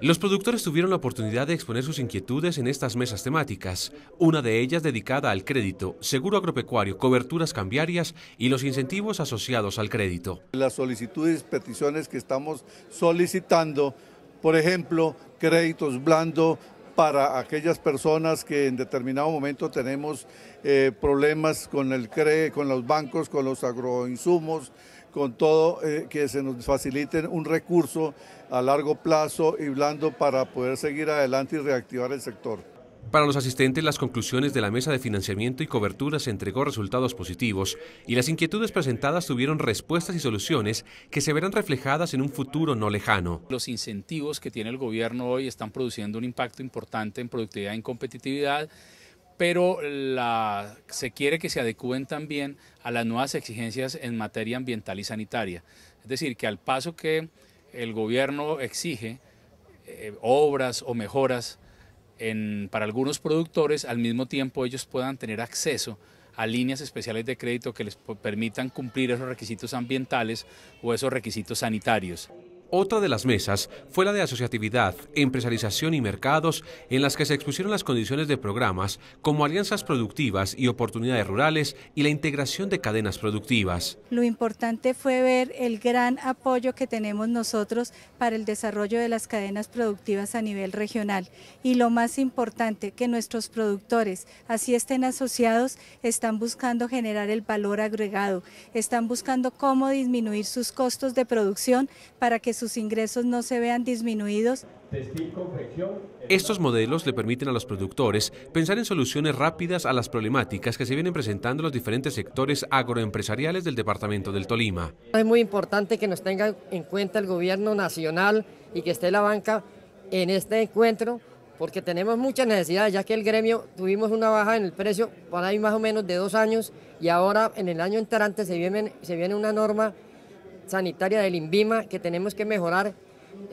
Los productores tuvieron la oportunidad de exponer sus inquietudes en estas mesas temáticas, una de ellas dedicada al crédito, seguro agropecuario, coberturas cambiarias y los incentivos asociados al crédito. Las solicitudes, peticiones que estamos solicitando, por ejemplo, créditos blando para aquellas personas que en determinado momento tenemos eh, problemas con el CRE, con los bancos, con los agroinsumos, con todo eh, que se nos facilite un recurso a largo plazo y blando para poder seguir adelante y reactivar el sector. Para los asistentes, las conclusiones de la mesa de financiamiento y cobertura se entregó resultados positivos y las inquietudes presentadas tuvieron respuestas y soluciones que se verán reflejadas en un futuro no lejano. Los incentivos que tiene el gobierno hoy están produciendo un impacto importante en productividad y en competitividad pero se quiere que se adecúen también a las nuevas exigencias en materia ambiental y sanitaria. Es decir, que al paso que el gobierno exige eh, obras o mejoras para algunos productores, al mismo tiempo ellos puedan tener acceso a líneas especiales de crédito que les permitan cumplir esos requisitos ambientales o esos requisitos sanitarios. Otra de las mesas fue la de asociatividad, empresarización y mercados, en las que se expusieron las condiciones de programas como alianzas productivas y oportunidades rurales y la integración de cadenas productivas. Lo importante fue ver el gran apoyo que tenemos nosotros para el desarrollo de las cadenas productivas a nivel regional y lo más importante, que nuestros productores, así estén asociados, están buscando generar el valor agregado, están buscando cómo disminuir sus costos de producción para que sus ingresos no se vean disminuidos. Estos modelos le permiten a los productores pensar en soluciones rápidas a las problemáticas que se vienen presentando los diferentes sectores agroempresariales del departamento del Tolima. Es muy importante que nos tenga en cuenta el gobierno nacional y que esté la banca en este encuentro porque tenemos muchas necesidades, ya que el gremio tuvimos una baja en el precio por ahí más o menos de dos años y ahora en el año entrante se se viene una norma sanitaria del INVIMA que tenemos que mejorar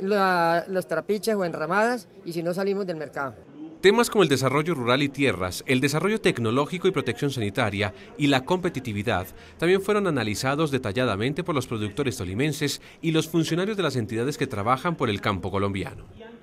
los trapiches o enramadas y si no salimos del mercado. Temas como el desarrollo rural y tierras, el desarrollo tecnológico y protección sanitaria y la competitividad también fueron analizados detalladamente por los productores tolimenses y los funcionarios de las entidades que trabajan por el campo colombiano.